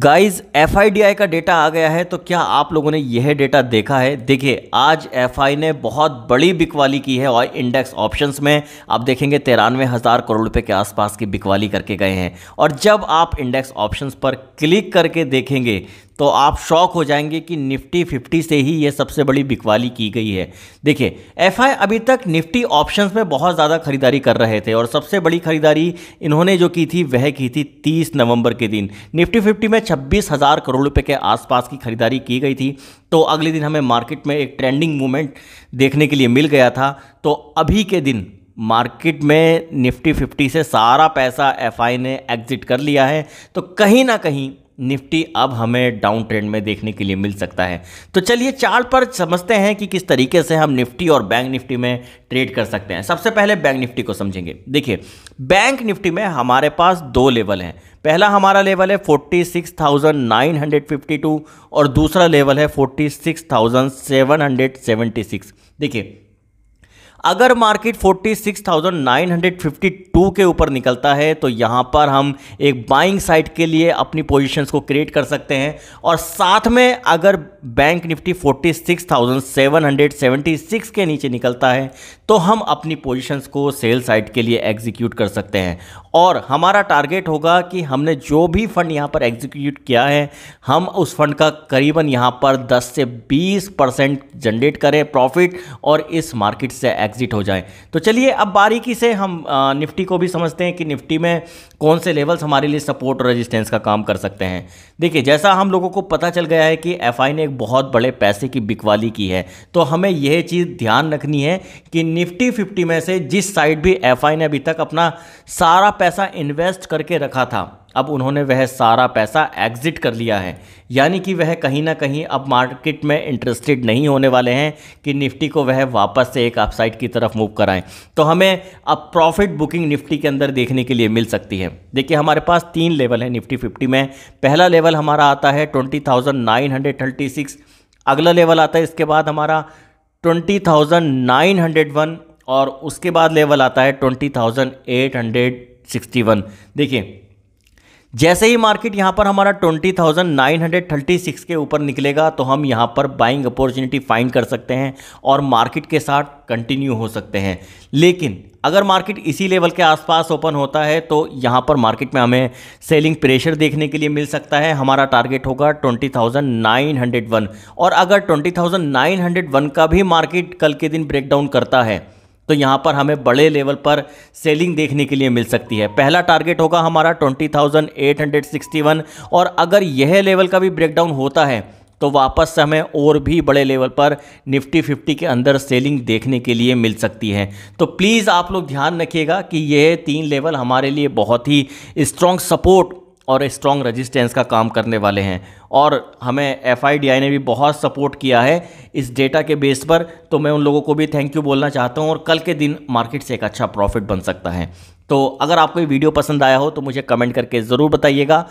guys F का data आ गया है तो क्या आप लोगों ने यह डेटा देखा है देखिए आज एफ ने बहुत बड़ी बिकवाली की है और इंडेक्स ऑप्शंस में आप देखेंगे तिरानवे हज़ार करोड़ रुपए के आसपास की बिकवाली करके गए हैं और जब आप इंडेक्स ऑप्शंस पर क्लिक करके देखेंगे तो आप शौक हो जाएंगे कि निफ्टी 50 से ही ये सबसे बड़ी बिकवाली की गई है देखिए एफ अभी तक निफ्टी ऑप्शंस में बहुत ज़्यादा खरीदारी कर रहे थे और सबसे बड़ी खरीदारी इन्होंने जो की थी वह की थी 30 नवंबर के दिन निफ्टी 50 में छब्बीस हज़ार करोड़ रुपये के आसपास की खरीदारी की गई थी तो अगले दिन हमें मार्केट में एक ट्रेंडिंग मूवमेंट देखने के लिए मिल गया था तो अभी के दिन मार्केट में निफ्टी 50 से सारा पैसा एफआई ने एग्जिट कर लिया है तो कहीं ना कहीं निफ्टी अब हमें डाउन ट्रेंड में देखने के लिए मिल सकता है तो चलिए चार्ट पर समझते हैं कि किस तरीके से हम निफ्टी और बैंक निफ्टी में ट्रेड कर सकते हैं सबसे पहले बैंक निफ्टी को समझेंगे देखिए बैंक निफ्टी में हमारे पास दो लेवल हैं पहला हमारा लेवल है 46,952 और दूसरा लेवल है 46,776 देखिए अगर मार्केट 46,952 के ऊपर निकलता है तो यहाँ पर हम एक बाइंग साइट के लिए अपनी पोजीशंस को क्रिएट कर सकते हैं और साथ में अगर बैंक निफ्टी 46,776 के नीचे निकलता है तो हम अपनी पोजीशंस को सेल साइट के लिए एग्जीक्यूट कर सकते हैं और हमारा टारगेट होगा कि हमने जो भी फंड यहाँ पर एग्जीक्यूट किया है हम उस फंड का करीबन यहाँ पर 10 से 20 परसेंट जनरेट करें प्रॉफिट और इस मार्केट से एग्जिट हो जाए तो चलिए अब बारीकी से हम निफ्टी को भी समझते हैं कि निफ्टी में कौन से लेवल्स हमारे लिए सपोर्ट और रेजिस्टेंस का काम कर सकते हैं देखिए जैसा हम लोगों को पता चल गया है कि एफ ने एक बहुत बड़े पैसे की बिकवाली की है तो हमें यह चीज़ ध्यान रखनी है कि निफ्टी फिफ्टी में से जिस साइड भी एफ ने अभी तक अपना सारा पैसा इन्वेस्ट करके रखा था अब उन्होंने वह सारा पैसा एग्जिट कर लिया है यानी कि वह कहीं ना कहीं अब मार्केट में इंटरेस्टेड नहीं होने वाले हैं कि निफ्टी को वह वापस से एक अपसाइड की तरफ मूव कराएं तो हमें अब प्रॉफिट बुकिंग निफ्टी के अंदर देखने के लिए मिल सकती है देखिए हमारे पास तीन लेवल है निफ्टी फिफ्टी में पहला लेवल हमारा आता है twenty thousand nine hundred thirty six अगला लेवल आता है इसके बाद हमारा twenty thousand nine hundred one और उसके बाद लेवल आता है twenty thousand eight hundred sixty one देखिए जैसे ही मार्केट यहाँ पर हमारा 20,936 के ऊपर निकलेगा तो हम यहाँ पर बाइंग अपॉर्चुनिटी फाइंड कर सकते हैं और मार्केट के साथ कंटिन्यू हो सकते हैं लेकिन अगर मार्केट इसी लेवल के आसपास ओपन होता है तो यहाँ पर मार्केट में हमें सेलिंग प्रेशर देखने के लिए मिल सकता है हमारा टारगेट होगा 20,901 और अगर 20,901 का भी मार्केट कल के दिन ब्रेकडाउन करता है तो यहाँ पर हमें बड़े लेवल पर सेलिंग देखने के लिए मिल सकती है पहला टारगेट होगा हमारा 20,861 और अगर यह लेवल का भी ब्रेकडाउन होता है तो वापस से हमें और भी बड़े लेवल पर निफ्टी फिफ्टी के अंदर सेलिंग देखने के लिए मिल सकती है तो प्लीज़ आप लोग ध्यान रखिएगा कि यह तीन लेवल हमारे लिए बहुत ही स्ट्रॉन्ग सपोर्ट और स्ट्रॉन्ग रजिस्टेंस का काम करने वाले हैं और हमें एफ ने भी बहुत सपोर्ट किया है इस डेटा के बेस पर तो मैं उन लोगों को भी थैंक यू बोलना चाहता हूँ और कल के दिन मार्केट से एक अच्छा प्रॉफिट बन सकता है तो अगर आपको ये वीडियो पसंद आया हो तो मुझे कमेंट करके ज़रूर बताइएगा